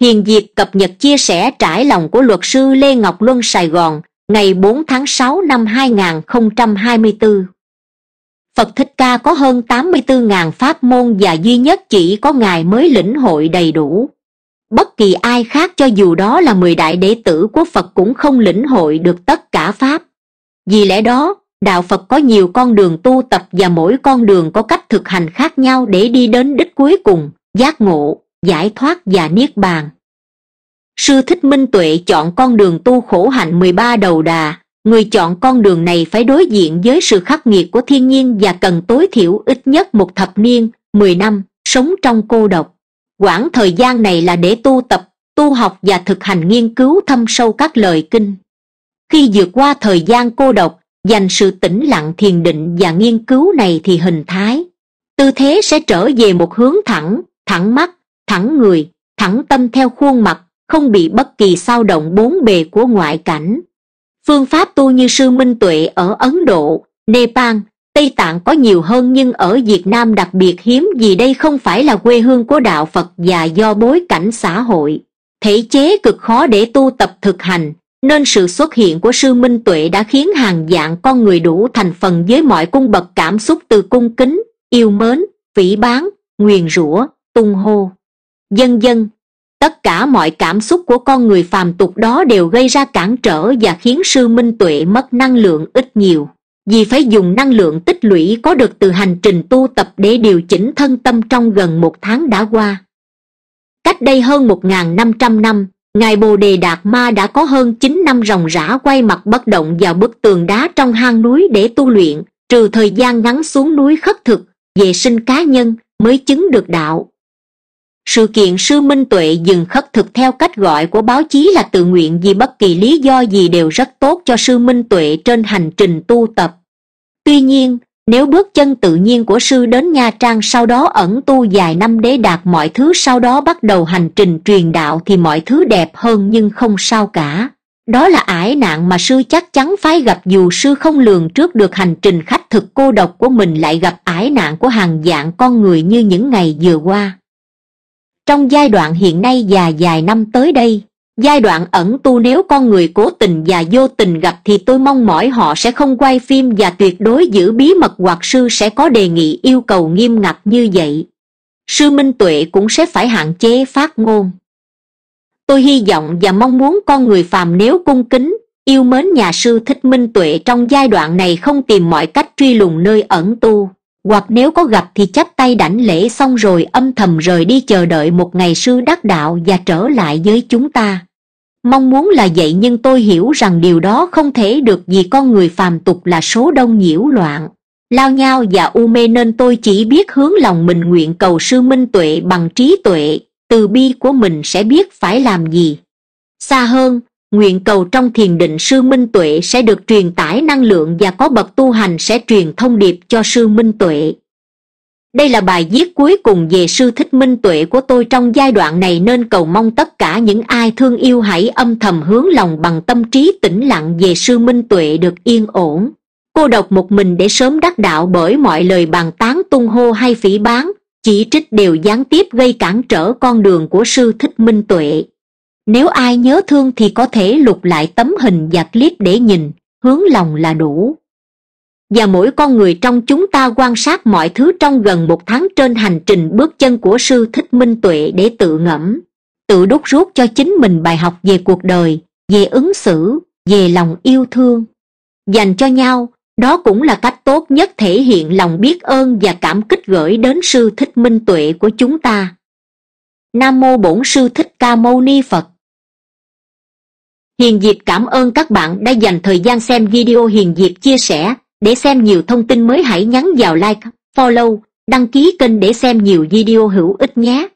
hiền diệt cập nhật chia sẻ trải lòng của luật sư lê ngọc luân sài gòn ngày 4 tháng 6 năm 2024 phật thích ca có hơn 84.000 pháp môn và duy nhất chỉ có ngài mới lĩnh hội đầy đủ bất kỳ ai khác cho dù đó là mười đại đệ tử của phật cũng không lĩnh hội được tất cả pháp vì lẽ đó đạo phật có nhiều con đường tu tập và mỗi con đường có cách thực hành khác nhau để đi đến đích cuối cùng giác ngộ giải thoát và niết bàn sư thích minh tuệ chọn con đường tu khổ hạnh mười ba đầu đà người chọn con đường này phải đối diện với sự khắc nghiệt của thiên nhiên và cần tối thiểu ít nhất một thập niên mười năm sống trong cô độc quãng thời gian này là để tu tập tu học và thực hành nghiên cứu thâm sâu các lời kinh khi vượt qua thời gian cô độc dành sự tĩnh lặng thiền định và nghiên cứu này thì hình thái tư thế sẽ trở về một hướng thẳng thẳng mắt thẳng người thẳng tâm theo khuôn mặt không bị bất kỳ sao động bốn bề của ngoại cảnh phương pháp tu như sư minh tuệ ở ấn độ nepal tây tạng có nhiều hơn nhưng ở việt nam đặc biệt hiếm vì đây không phải là quê hương của đạo phật và do bối cảnh xã hội thể chế cực khó để tu tập thực hành nên sự xuất hiện của sư minh tuệ đã khiến hàng dạng con người đủ thành phần với mọi cung bậc cảm xúc từ cung kính yêu mến phỉ báng nguyền rủa tung hô vân vân tất cả mọi cảm xúc của con người phàm tục đó đều gây ra cản trở và khiến sư minh tuệ mất năng lượng ít nhiều vì phải dùng năng lượng tích lũy có được từ hành trình tu tập để điều chỉnh thân tâm trong gần một tháng đã qua cách đây hơn một năm trăm năm ngài bồ đề đạt ma đã có hơn chín năm ròng rã quay mặt bất động vào bức tường đá trong hang núi để tu luyện trừ thời gian ngắn xuống núi khất thực vệ sinh cá nhân mới chứng được đạo sự kiện sư minh tuệ dừng khất thực theo cách gọi của báo chí là tự nguyện vì bất kỳ lý do gì đều rất tốt cho sư minh tuệ trên hành trình tu tập tuy nhiên nếu bước chân tự nhiên của sư đến nha trang sau đó ẩn tu dài năm để đạt mọi thứ sau đó bắt đầu hành trình truyền đạo thì mọi thứ đẹp hơn nhưng không sao cả đó là ải nạn mà sư chắc chắn phải gặp dù sư không lường trước được hành trình khách thực cô độc của mình lại gặp ải nạn của hàng dạng con người như những ngày vừa qua trong giai đoạn hiện nay và dài năm tới đây giai đoạn ẩn tu nếu con người cố tình và vô tình gặp thì tôi mong mỏi họ sẽ không quay phim và tuyệt đối giữ bí mật hoặc sư sẽ có đề nghị yêu cầu nghiêm ngặt như vậy sư minh tuệ cũng sẽ phải hạn chế phát ngôn tôi hy vọng và mong muốn con người phàm nếu cung kính yêu mến nhà sư thích minh tuệ trong giai đoạn này không tìm mọi cách truy lùng nơi ẩn tu hoặc nếu có gặp thì chắp tay đảnh lễ xong rồi âm thầm rời đi chờ đợi một ngày sư đắc đạo và trở lại với chúng ta mong muốn là vậy nhưng tôi hiểu rằng điều đó không thể được vì con người phàm tục là số đông nhiễu loạn lao nhao và u mê nên tôi chỉ biết hướng lòng mình nguyện cầu sư minh tuệ bằng trí tuệ từ bi của mình sẽ biết phải làm gì xa hơn nguyện cầu trong thiền định sư minh tuệ sẽ được truyền tải năng lượng và có bậc tu hành sẽ truyền thông điệp cho sư minh tuệ đây là bài viết cuối cùng về sư thích minh tuệ của tôi trong giai đoạn này nên cầu mong tất cả những ai thương yêu hãy âm thầm hướng lòng bằng tâm trí tĩnh lặng về sư minh tuệ được yên ổn cô độc một mình để sớm đắc đạo bởi mọi lời bàn tán tung hô hay phỉ báng chỉ trích đều gián tiếp gây cản trở con đường của sư thích minh tuệ nếu ai nhớ thương thì có thể lục lại tấm hình và clip để nhìn hướng lòng là đủ và mỗi con người trong chúng ta quan sát mọi thứ trong gần một tháng trên hành trình bước chân của sư thích minh tuệ để tự ngẫm tự đúc rút cho chính mình bài học về cuộc đời về ứng xử về lòng yêu thương dành cho nhau đó cũng là cách tốt nhất thể hiện lòng biết ơn và cảm kích gửi đến sư thích minh tuệ của chúng ta nam mô bổn sư thích ca mâu ni phật hiền diệp cảm ơn các bạn đã dành thời gian xem video hiền diệp chia sẻ để xem nhiều thông tin mới hãy nhắn vào like follow đăng ký kênh để xem nhiều video hữu ích nhé